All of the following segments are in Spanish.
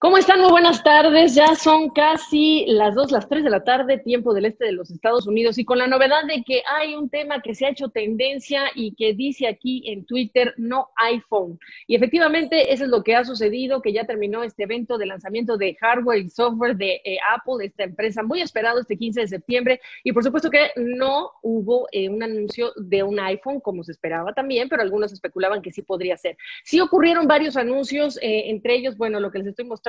¿Cómo están? Muy buenas tardes. Ya son casi las 2, las 3 de la tarde, tiempo del este de los Estados Unidos. Y con la novedad de que hay un tema que se ha hecho tendencia y que dice aquí en Twitter, no iPhone. Y efectivamente, eso es lo que ha sucedido, que ya terminó este evento de lanzamiento de hardware y software de Apple, eh, Apple, esta empresa muy esperado este 15 de septiembre. Y por supuesto que no hubo eh, un anuncio de un iPhone como se esperaba también, pero algunos especulaban que sí podría ser. Sí ocurrieron varios anuncios, eh, entre ellos, bueno, lo que les estoy mostrando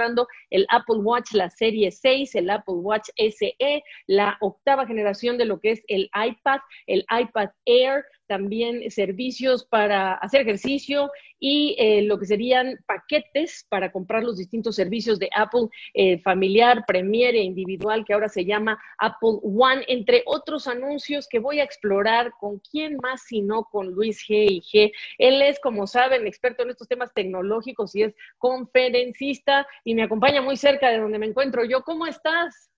el Apple Watch, la serie 6, el Apple Watch SE, la octava generación de lo que es el iPad, el iPad Air, también servicios para hacer ejercicio y eh, lo que serían paquetes para comprar los distintos servicios de Apple eh, familiar, premier e individual, que ahora se llama Apple One, entre otros anuncios que voy a explorar con quién más sino con Luis G. G. Él es, como saben, experto en estos temas tecnológicos y es conferencista y me acompaña muy cerca de donde me encuentro yo. ¿Cómo estás?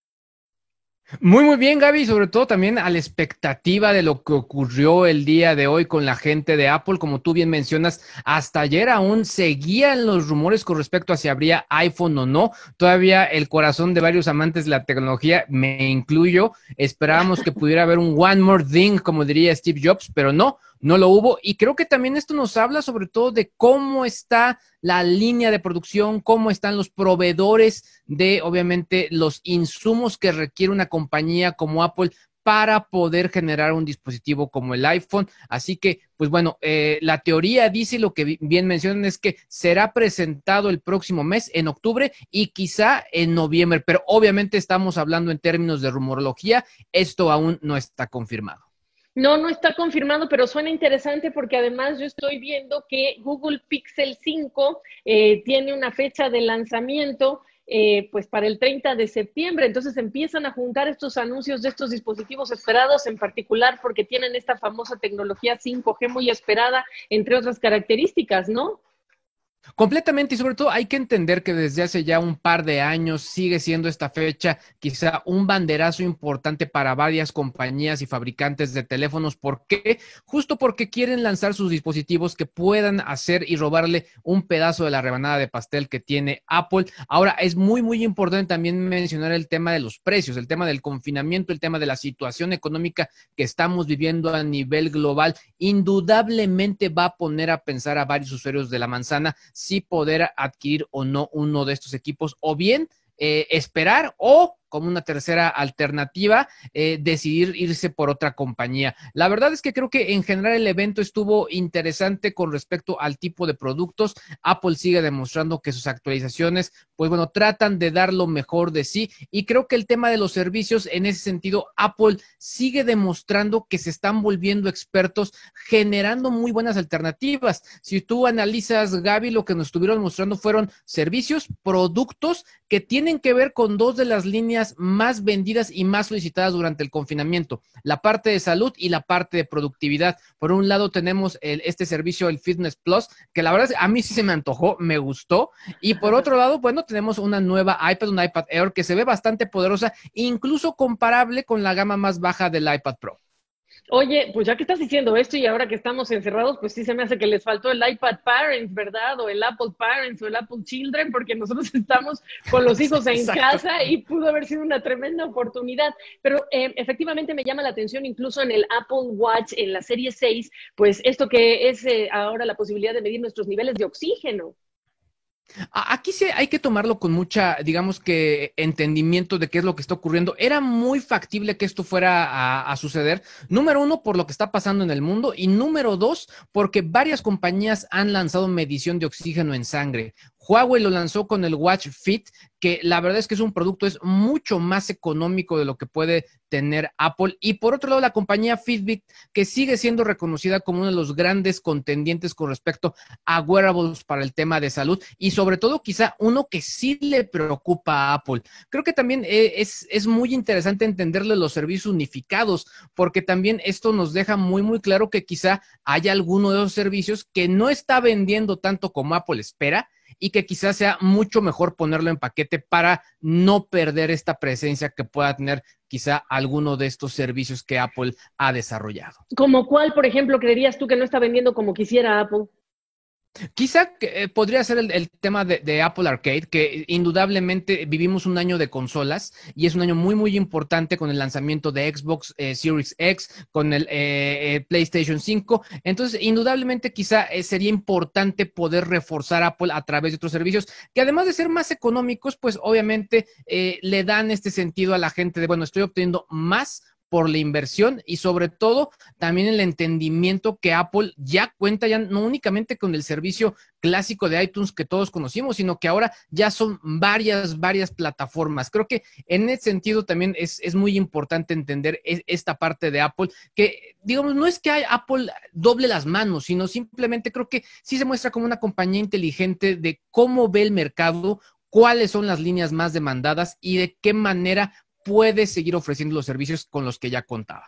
Muy, muy bien, Gaby, sobre todo también a la expectativa de lo que ocurrió el día de hoy con la gente de Apple. Como tú bien mencionas, hasta ayer aún seguían los rumores con respecto a si habría iPhone o no. Todavía el corazón de varios amantes de la tecnología, me incluyo, esperábamos que pudiera haber un One More Thing, como diría Steve Jobs, pero no no lo hubo. Y creo que también esto nos habla sobre todo de cómo está la línea de producción, cómo están los proveedores de, obviamente, los insumos que requiere una compañía como Apple para poder generar un dispositivo como el iPhone. Así que, pues bueno, eh, la teoría dice lo que bien mencionan es que será presentado el próximo mes, en octubre y quizá en noviembre, pero obviamente estamos hablando en términos de rumorología, esto aún no está confirmado. No, no está confirmado, pero suena interesante porque además yo estoy viendo que Google Pixel 5 eh, tiene una fecha de lanzamiento. Eh, pues para el 30 de septiembre. Entonces empiezan a juntar estos anuncios de estos dispositivos esperados, en particular porque tienen esta famosa tecnología 5G muy esperada, entre otras características, ¿no? Completamente y sobre todo hay que entender que desde hace ya un par de años sigue siendo esta fecha quizá un banderazo importante para varias compañías y fabricantes de teléfonos. ¿Por qué? Justo porque quieren lanzar sus dispositivos que puedan hacer y robarle un pedazo de la rebanada de pastel que tiene Apple. Ahora es muy, muy importante también mencionar el tema de los precios, el tema del confinamiento, el tema de la situación económica que estamos viviendo a nivel global. Indudablemente va a poner a pensar a varios usuarios de la manzana si poder adquirir o no uno de estos equipos o bien eh, esperar o como una tercera alternativa, eh, decidir irse por otra compañía. La verdad es que creo que en general el evento estuvo interesante con respecto al tipo de productos. Apple sigue demostrando que sus actualizaciones, pues bueno, tratan de dar lo mejor de sí y creo que el tema de los servicios, en ese sentido, Apple sigue demostrando que se están volviendo expertos generando muy buenas alternativas. Si tú analizas, Gaby, lo que nos estuvieron mostrando fueron servicios, productos que tienen que ver con dos de las líneas más vendidas y más solicitadas durante el confinamiento, la parte de salud y la parte de productividad. Por un lado tenemos el, este servicio, el Fitness Plus, que la verdad a mí sí se me antojó, me gustó. Y por otro lado, bueno, tenemos una nueva iPad, un iPad Air que se ve bastante poderosa, incluso comparable con la gama más baja del iPad Pro. Oye, pues ya que estás diciendo esto y ahora que estamos encerrados, pues sí se me hace que les faltó el iPad Parents, ¿verdad? O el Apple Parents o el Apple Children, porque nosotros estamos con los hijos en casa y pudo haber sido una tremenda oportunidad. Pero eh, efectivamente me llama la atención incluso en el Apple Watch, en la serie 6, pues esto que es eh, ahora la posibilidad de medir nuestros niveles de oxígeno. Aquí sí hay que tomarlo con mucha, digamos que, entendimiento de qué es lo que está ocurriendo. Era muy factible que esto fuera a, a, suceder. Número uno, por lo que está pasando en el mundo. Y número dos, porque varias compañías han lanzado medición de oxígeno en sangre. Huawei lo lanzó con el Watch Fit, que la verdad es que es un producto es mucho más económico de lo que puede tener Apple. Y por otro lado, la compañía Fitbit, que sigue siendo reconocida como uno de los grandes contendientes con respecto a wearables para el tema de salud y sobre todo quizá uno que sí le preocupa a Apple. Creo que también eh, es, es muy interesante entenderle los servicios unificados, porque también esto nos deja muy, muy claro que quizá haya alguno de los servicios que no está vendiendo tanto como Apple espera y que quizás sea mucho mejor ponerlo en paquete para no perder esta presencia que pueda tener quizá alguno de estos servicios que Apple ha desarrollado. ¿Como cuál, por ejemplo, creerías tú que no está vendiendo como quisiera Apple? Quizá eh, podría ser el, tema de, Apple Arcade, que indudablemente vivimos un año de consolas y es un año muy, muy importante con el lanzamiento de Xbox eh, Series X, con el eh, PlayStation 5. Entonces, indudablemente quizá sería importante poder reforzar Apple a través de otros servicios que además de ser más económicos, pues obviamente le dan este sentido a la gente de, bueno, estoy obteniendo más por la inversión y sobre todo también el entendimiento que Apple ya cuenta ya no únicamente con el servicio clásico de iTunes que todos conocimos, sino que ahora ya son varias, varias plataformas. Creo que en ese sentido también es, muy importante entender e, esta parte de Apple, que digamos, no es que Apple doble las manos, sino simplemente creo que sí se muestra como una compañía inteligente de cómo ve el mercado, cuáles son las líneas más demandadas y de qué manera puede seguir ofreciendo los servicios con los que ya contaba?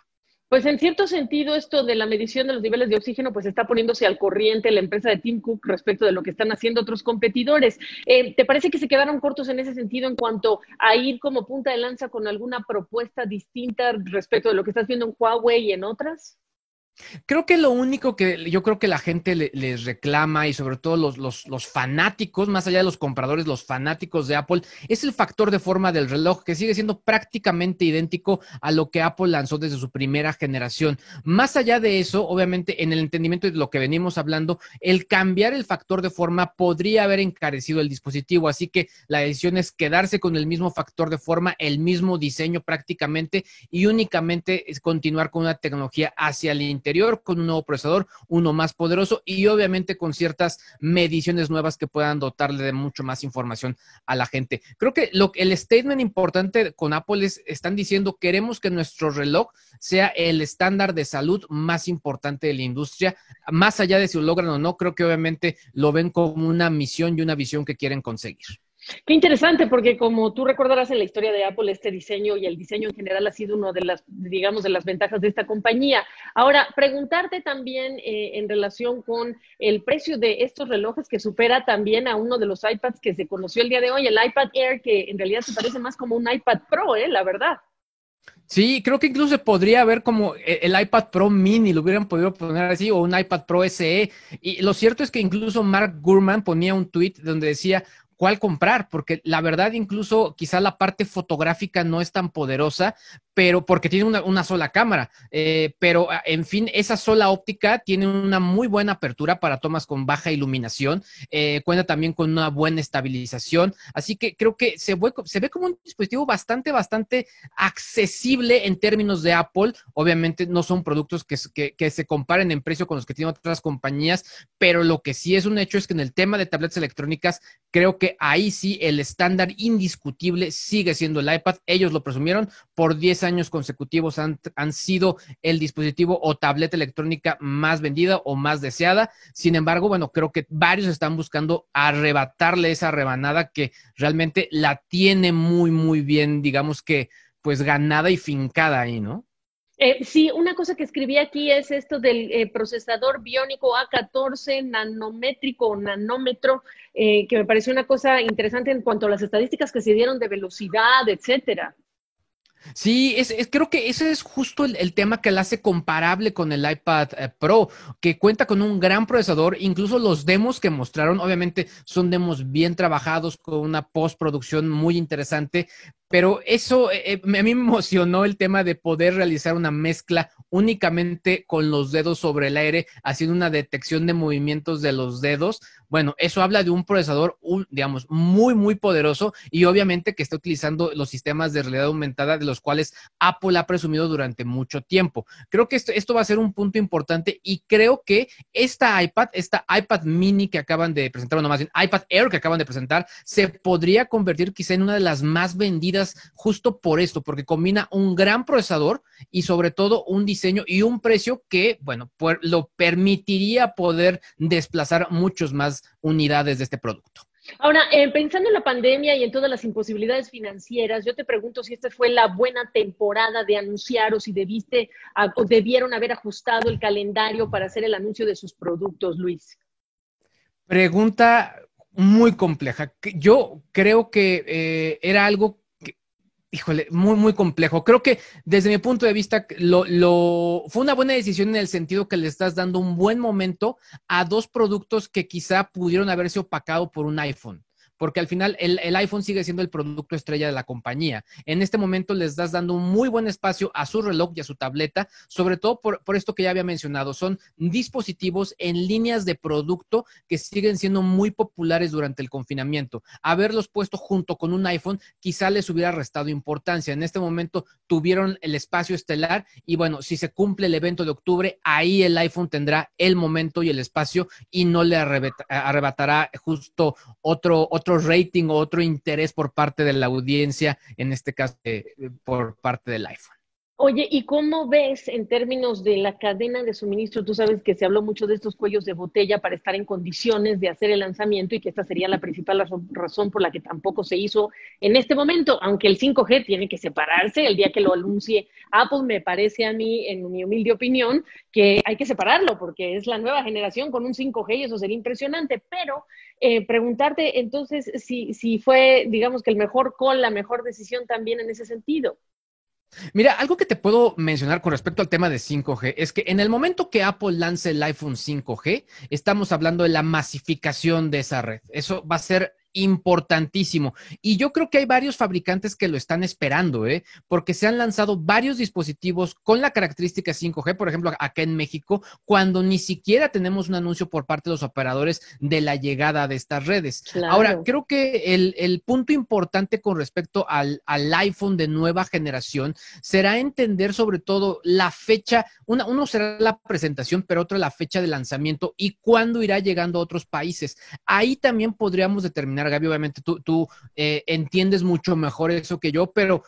Pues en cierto sentido, esto de la medición de los niveles de oxígeno, pues está poniéndose al corriente la empresa de Tim Cook respecto de lo que están haciendo otros competidores. Eh, ¿Te parece que se quedaron cortos en ese sentido en cuanto a ir como punta de lanza con alguna propuesta distinta respecto de lo que estás viendo en Huawei y en otras? Creo que lo único que yo creo que la gente les reclama y sobre todo los, los, fanáticos, más allá de los compradores, los fanáticos de Apple, es el factor de forma del reloj que sigue siendo prácticamente idéntico a lo que Apple lanzó desde su primera generación. Más allá de eso, obviamente en el entendimiento de lo que venimos hablando, el cambiar el factor de forma podría haber encarecido el dispositivo, así que la decisión es quedarse con el mismo factor de forma, el mismo diseño prácticamente y únicamente es continuar con una tecnología hacia el interior con un nuevo procesador, uno más poderoso y obviamente con ciertas mediciones nuevas que puedan dotarle de mucho más información a la gente. Creo que lo, el statement importante con Apple es, están diciendo, queremos que nuestro reloj sea el estándar de salud más importante de la industria, más allá de si lo logran o no, creo que obviamente lo ven como una misión y una visión que quieren conseguir. Qué interesante, porque como tú recordarás en la historia de Apple, este diseño y el diseño en general ha sido una de las, digamos, de las ventajas de esta compañía. Ahora, preguntarte también eh, en relación con el precio de estos relojes que supera también a uno de los iPads que se conoció el día de hoy, el iPad Air, que en realidad se parece más como un iPad Pro, ¿eh? La verdad. Sí, creo que incluso podría haber como e-, el iPad Pro Mini, lo hubieran podido poner así, o un iPad Pro SE. Y lo cierto es que incluso Mark Gurman ponía un tweet donde decía, cuál comprar, porque la verdad incluso quizá la parte fotográfica no es tan poderosa, pero porque tiene una, sola cámara. Eh, pero, ah, en fin, esa sola óptica tiene una muy buena apertura para tomas con baja iluminación. Eh, cuenta también con una buena estabilización. Así que creo que se ve, como un dispositivo bastante, bastante accesible en términos de Apple. Obviamente no son productos que, se comparen en precio con los que tienen otras compañías, pero lo que sí es un hecho es que en el tema de tabletas electrónicas, creo que ahí sí el estándar indiscutible sigue siendo el iPad. Ellos lo presumieron por 10 años consecutivos han, sido el dispositivo o tableta electrónica más vendida o más deseada. Sin embargo, bueno, creo que varios están buscando arrebatarle esa rebanada que realmente la tiene muy, muy bien, digamos que, pues ganada y fincada ahí, ¿no? Eh, sí, una cosa que escribí aquí es esto del eh, procesador biónico A14 nanométrico o nanómetro, eh, que me pareció una cosa interesante en cuanto a las estadísticas que se dieron de velocidad, etcétera. Sí, es, creo que ese es justo el, tema que la hace comparable con el iPad eh, Pro, que cuenta con un gran procesador. Incluso los demos que mostraron, obviamente, son demos bien trabajados, con una postproducción muy interesante, pero eso eh, eh, a mí me emocionó el tema de poder realizar una mezcla únicamente con los dedos sobre el aire, haciendo una detección de movimientos de los dedos. Bueno, eso habla de un procesador, digamos, muy, muy poderoso y obviamente que está utilizando los sistemas de realidad aumentada de los cuales Apple ha presumido durante mucho tiempo. Creo que esto, esto va a ser un punto importante y creo que esta iPad, esta iPad mini que acaban de presentar, o no más bien iPad Air que acaban de presentar, se podría convertir quizá en una de las más vendidas justo por esto, porque combina un gran procesador y sobre todo un diseño y un precio que, bueno, lo permitiría poder desplazar muchas más unidades de este producto. Ahora, eh, pensando en la pandemia y en todas las imposibilidades financieras, yo te pregunto si esta fue la buena temporada de anunciar o si debiste debieron haber ajustado el calendario para hacer el anuncio de sus productos, Luis. Pregunta muy compleja. Yo creo que eh, era algo híjole, muy, muy complejo. Creo que desde mi punto de vista, lo, fue una buena decisión en el sentido que le estás dando un buen momento a dos productos que quizá pudieron haberse opacado por un iPhone porque al final el, iPhone sigue siendo el producto estrella de la compañía. En este momento les das dando un muy buen espacio a su reloj y a su tableta, sobre todo por, esto que ya había mencionado, son dispositivos en líneas de producto que siguen siendo muy populares durante el confinamiento. Haberlos puesto junto con un iPhone quizá les hubiera restado importancia. En este momento tuvieron el espacio estelar y bueno, si se cumple el evento de octubre, ahí el iPhone tendrá el momento y el espacio y no le arrebatará justo otro, otro rating o otro interés por parte de la audiencia, en este caso eh, por parte del iPhone. Oye, ¿y cómo ves en términos de la cadena de suministro? Tú sabes que se habló mucho de estos cuellos de botella para estar en condiciones de hacer el lanzamiento y que esta sería la principal razón por la que tampoco se hizo en este momento, aunque el 5G tiene que separarse el día que lo anuncie Apple, me parece a mí, en mi humilde opinión, que hay que separarlo porque es la nueva generación con un 5G y eso sería impresionante, pero eh, preguntarte entonces si, si fue, digamos que el mejor call, la mejor decisión también en ese sentido. Mira, algo que te puedo mencionar con respecto al tema de 5G es que en el momento que Apple lance el iPhone 5G, estamos hablando de la masificación de esa red. Eso va a ser importantísimo. Y yo creo que hay varios fabricantes que lo están esperando, ¿eh? porque se han lanzado varios dispositivos con la característica 5G, por ejemplo, acá en México, cuando ni siquiera tenemos un anuncio por parte de los operadores de la llegada de estas redes. Ahora, creo que el, punto importante con respecto al, iPhone de nueva generación será entender sobre todo la fecha, una, uno será la presentación, pero otra la fecha de lanzamiento y cuándo irá llegando a otros países. Ahí también podríamos determinar Gaby, obviamente tú, eh, entiendes mucho mejor eso que yo, pero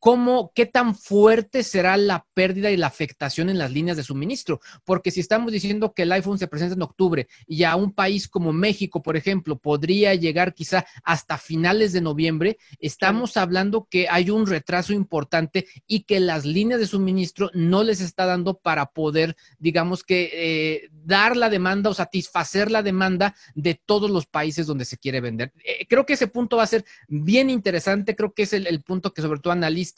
¿Cómo, qué tan fuerte será la pérdida y la afectación en las líneas de suministro? Porque si estamos diciendo que el iPhone se presenta en octubre y a un país como México, por ejemplo, podría llegar quizá hasta finales de noviembre, estamos hablando que hay un retraso importante y que las líneas de suministro no les está dando para poder, digamos que, eh, dar la demanda o satisfacer la demanda de todos los países donde se quiere vender. Eh, creo que ese punto va a ser bien interesante, creo que es el punto que sobre todo analiza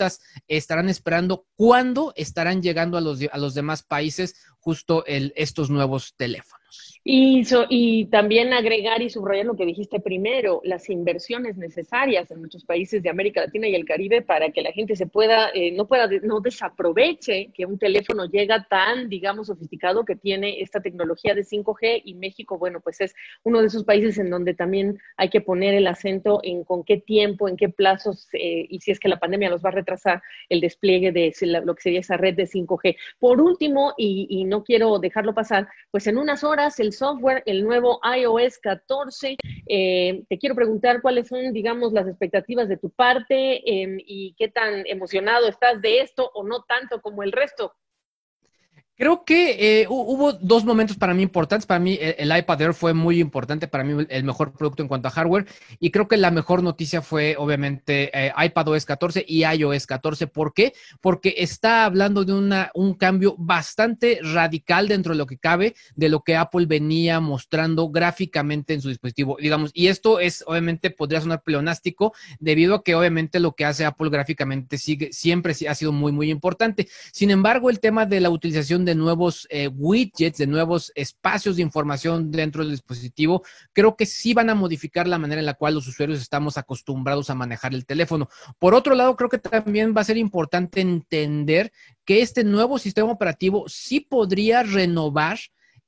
estarán esperando, cuándo estarán llegando a los, a los demás países justo el, estos nuevos teléfonos. Y, y también agregar y subrayar lo que dijiste primero, las inversiones necesarias en muchos países de América Latina y el Caribe para que la gente se pueda, eh, no pueda, no desaproveche que un teléfono llega tan, digamos, sofisticado que tiene esta tecnología de 5G y México, bueno, pues es uno de esos países en donde también hay que poner el acento en con qué tiempo, en qué plazos eh, y si es que la pandemia los va a retrasar el despliegue de lo que sería esa red de 5G. Por último, y, y no quiero dejarlo pasar, pues en unas horas el software, el nuevo iOS 14, eh, te quiero preguntar cuáles son, digamos, las expectativas de tu parte em, y qué tan emocionado estás de esto o no tanto como el resto. Creo que eh, hubo dos momentos para mí importantes. Para mí e, el, iPad Air fue muy importante, para mí el mejor producto en cuanto a hardware. Y creo que la mejor noticia fue obviamente eh, iPadOS 14 y iOS 14. ¿Por qué? Porque está hablando de una, un cambio bastante radical dentro de lo que cabe de lo que Apple venía mostrando gráficamente en su dispositivo. Digamos, y esto es obviamente podría sonar pleonástico debido a que obviamente lo que hace Apple gráficamente sigue, siempre ha sido muy, muy importante. Sin embargo, el tema de la utilización de nuevos eh, widgets, de nuevos espacios de información dentro del dispositivo, creo que sí van a modificar la manera en la cual los usuarios estamos acostumbrados a manejar el teléfono. Por otro lado, creo que también va a ser importante entender que este nuevo sistema operativo sí podría renovar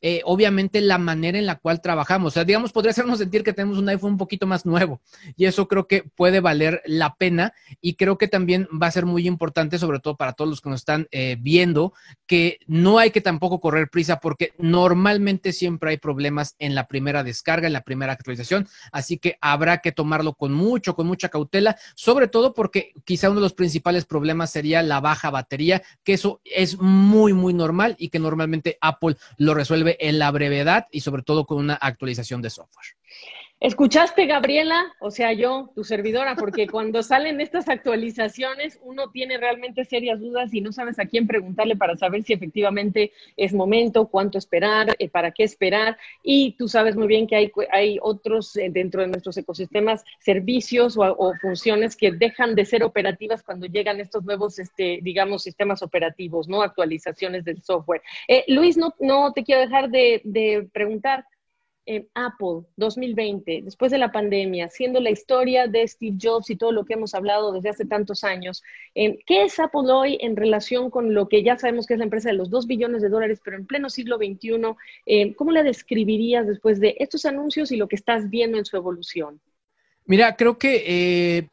eh, obviamente la manera en la cual trabajamos. O sea, digamos, podría hacernos sentir que tenemos un iPhone un poquito más nuevo y eso creo que puede valer la pena y creo que también va a ser muy importante, sobre todo para todos los que nos están eh, viendo, que no hay que tampoco correr prisa porque normalmente siempre hay problemas en la primera descarga, en la primera actualización, así que habrá que tomarlo con mucho, con mucha cautela, sobre todo porque quizá uno de los principales problemas sería la baja batería, que eso es muy, muy normal y que normalmente Apple lo resuelve en la brevedad y sobre todo con una actualización de software. Escuchaste, Gabriela, o sea, yo, tu servidora, porque cuando salen estas actualizaciones uno tiene realmente serias dudas y no sabes a quién preguntarle para saber si efectivamente es momento, cuánto esperar, eh, para qué esperar. Y tú sabes muy bien que hay, hay otros eh, dentro de nuestros ecosistemas servicios o, funciones que dejan de ser operativas cuando llegan estos nuevos, este, digamos, sistemas operativos, ¿no? Actualizaciones del software. Eh, Luis, no, no te quiero dejar de, de preguntar. Apple 2020, después de la pandemia, siendo la historia de Steve Jobs y todo lo que hemos hablado desde hace tantos años, ¿qué es Apple hoy en relación con lo que ya sabemos que es la empresa de los 2 billones de dólares, pero en pleno siglo XXI? Eh, ¿Cómo la describirías después de estos anuncios y lo que estás viendo en su evolución? Mira, creo que eh,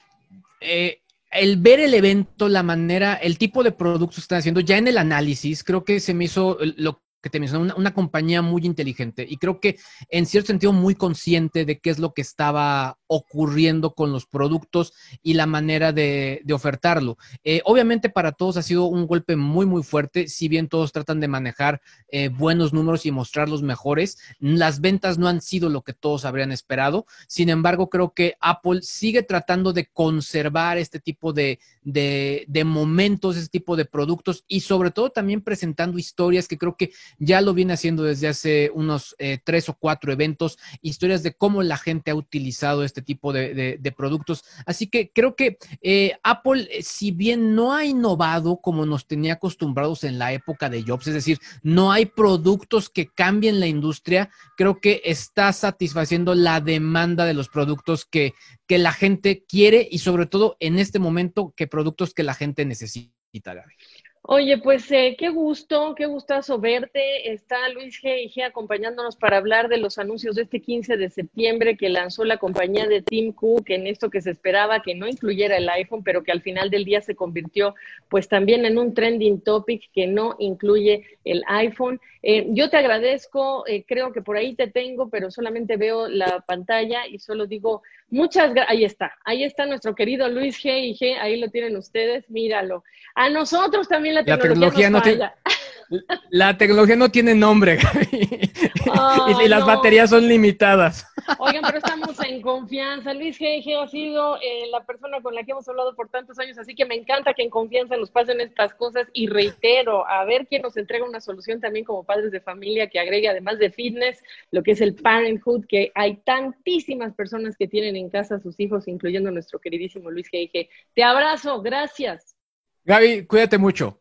eh, el ver el evento, la manera, el tipo de productos que están haciendo, ya en el análisis, creo que se me hizo lo que te una, compañía muy inteligente y creo que en cierto sentido muy consciente de qué es lo que estaba ocurriendo con los productos y la manera de, ofertarlo. Eh, obviamente para todos ha sido un golpe muy, muy fuerte, si bien todos tratan de manejar eh, buenos números y mostrar los mejores, las ventas no han sido lo que todos habrían esperado. Sin embargo, creo que Apple sigue tratando de conservar este tipo de, de momentos, este tipo de productos y sobre todo también presentando historias que creo que ya lo viene haciendo desde hace unos eh, tres o cuatro eventos, historias de cómo la gente ha utilizado este tipo de, productos. Así que creo que eh, Apple, eh, si bien no ha innovado como nos tenía acostumbrados en la época de Jobs, es decir, no hay productos que cambien la industria, creo que está satisfaciendo la demanda de los productos que, que la gente quiere y sobre todo en este momento que productos que la gente necesita, Oye, pues eh, qué gusto, qué gustazo verte. Está Luis G. G. acompañándonos para hablar de los anuncios de este 15 de septiembre que lanzó la compañía de Tim Cook en esto que se esperaba que no incluyera el iPhone, pero que al final del día se convirtió pues también en un trending topic que no incluye el iPhone eh, yo te agradezco, eh, creo que por ahí te tengo, pero solamente veo la pantalla y solo digo muchas gracias. Ahí está, ahí está nuestro querido Luis G y G, ahí lo tienen ustedes, míralo. A nosotros también la tecnología, la tecnología no Tiene, nombre, y, las baterías son limitadas. Oigan, pero estamos en confianza. Luis G.G. ha sido eh, la persona con la que hemos hablado por tantos años, así que me encanta que en confianza nos pasen estas cosas. Y reitero, a ver quién nos entrega una solución también como padres de familia que agregue, además de fitness, lo que es el parenthood, que hay tantísimas personas que tienen en casa a sus hijos, incluyendo nuestro queridísimo Luis G.G. Te abrazo, gracias. Gaby, cuídate mucho.